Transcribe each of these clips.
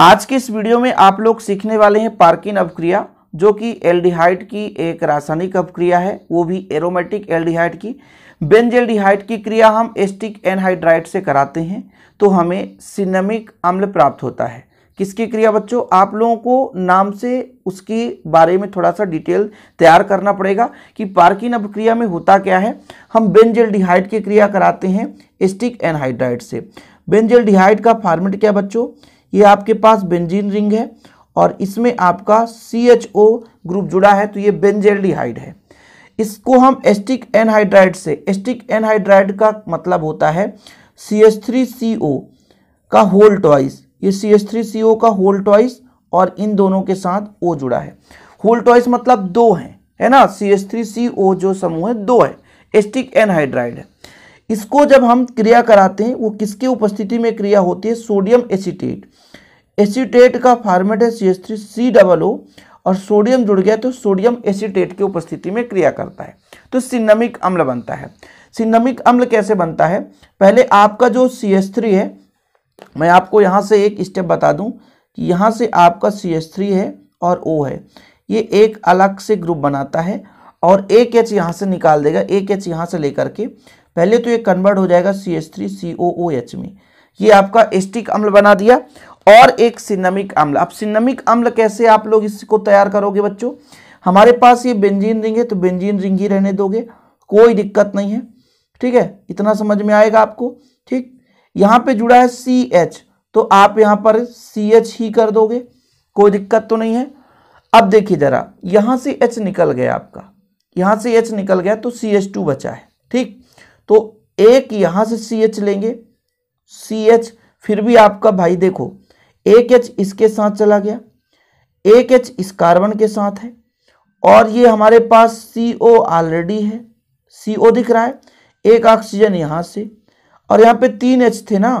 आज के इस वीडियो में आप लोग सीखने वाले हैं पार्किन अपक्रिया जो कि एल्डिहाइड की एक रासायनिक अपक्रिया है वो भी एरोमेटिक एल्डिहाइड की बेंजेल्डिहाइड की क्रिया हम एस्टिक एनहाइड्राइड से कराते हैं तो हमें सिनेमिक अम्ल प्राप्त होता है किसकी क्रिया बच्चों आप लोगों को नाम से उसके बारे में थोड़ा सा डिटेल तैयार करना पड़ेगा कि पार्किन अपक्रिया में होता क्या है हम बेंजेल्डिहाइड की क्रिया कराते हैं एस्टिक एनहाइड्राइड से बेंजेल्डिहाइड का फार्मेट क्या बच्चों ये आपके पास बेंजीन रिंग है और इसमें आपका सी एच ओ ग्रुप जुड़ा है तो ये बेंजेल्डिहाइड है इसको हम एस्टिक एनहाइड्राइड से एस्टिक एनहाइड्राइड का मतलब होता है सी एच थ्री सी ओ का होल टॉइस ये सी एच थ्री सी ओ का होल टॉइस और इन दोनों के साथ ओ जुड़ा है होल टॉइस मतलब दो है है ना सी एच थ्री सी ओ जो समूह है दो है एस्टिक एनहाइड्राइड है इसको जब हम क्रिया कराते हैं वो किसकी उपस्थिति में क्रिया होती है सोडियम एसीटेट एसीटेट का फॉर्मेट है C S three C double O और सोडियम जुड़ गया तो सोडियम एसीटेट की उपस्थिति में क्रिया करता है तो सिन्नमिक अम्ल बनता है सिन्नमिक अम्ल कैसे बनता है पहले आपका जो सी एस थ्री है मैं आपको यहाँ से एक स्टेप बता दूँ कि यहाँ से आपका सी एस थ्री है और ओ है ये एक अलग से ग्रुप बनाता है और एक एच यहाँ से निकाल देगा एक एच यहाँ से लेकर के पहले तो ये कन्वर्ट हो जाएगा C H three C O O H में ये आपका एस्टिक अम्ल बना दिया और एक सिनेमिक अम्ल अब सिन्नमिक अम्ल कैसे आप लोग इसको तैयार करोगे बच्चों हमारे पास ये बेंजीन रिंग है तो बेंजीन रिंग ही रहने दोगे कोई दिक्कत नहीं है ठीक है इतना समझ में आएगा आपको ठीक यहाँ पे जुड़ा है सी एच तो आप यहाँ पर सी एच ही कर दोगे कोई दिक्कत तो नहीं है अब देखिए जरा यहाँ से एच निकल गया आपका यहाँ से एच निकल गया तो सी एच टू बचा है ठीक तो एक यहां से सी एच लेंगे सी एच फिर भी आपका भाई देखो एक एच इसके साथ चला गया एक एच इस कार्बन के साथ है और ये हमारे पास सी ओ ऑलरेडी है सी ओ दिख रहा है एक ऑक्सीजन यहां से और यहां पे तीन एच थे ना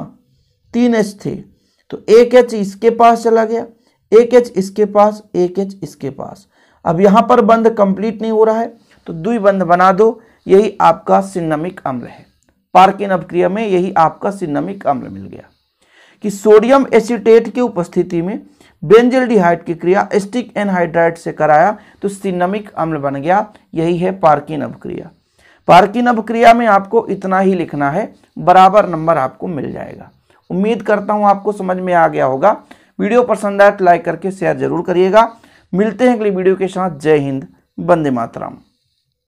तीन एच थे तो एक एच इसके पास चला गया एक एच इसके पास एक एच इसके पास अब यहां पर बंद कंप्लीट नहीं हो रहा है तो दुई बंद बना दो यही आपका सिन्नमिक अम्ल है पार्किन अभिक्रिया में यही आपका सिन्नमिक अम्ल मिल गया कि सोडियम एसिटेट की उपस्थिति में बेंजल की क्रिया स्टिक एनहाइड्राइड से कराया तो सिन्नमिक अम्ल बन गया यही है पार्किन अभिक्रिया पार्किन अभिक्रिया में आपको इतना ही लिखना है बराबर नंबर आपको मिल जाएगा उम्मीद करता हूँ आपको समझ में आ गया होगा वीडियो पसंद आए तो लाइक करके शेयर जरूर करिएगा मिलते हैं अगली वीडियो के साथ जय हिंद बंदे मातराम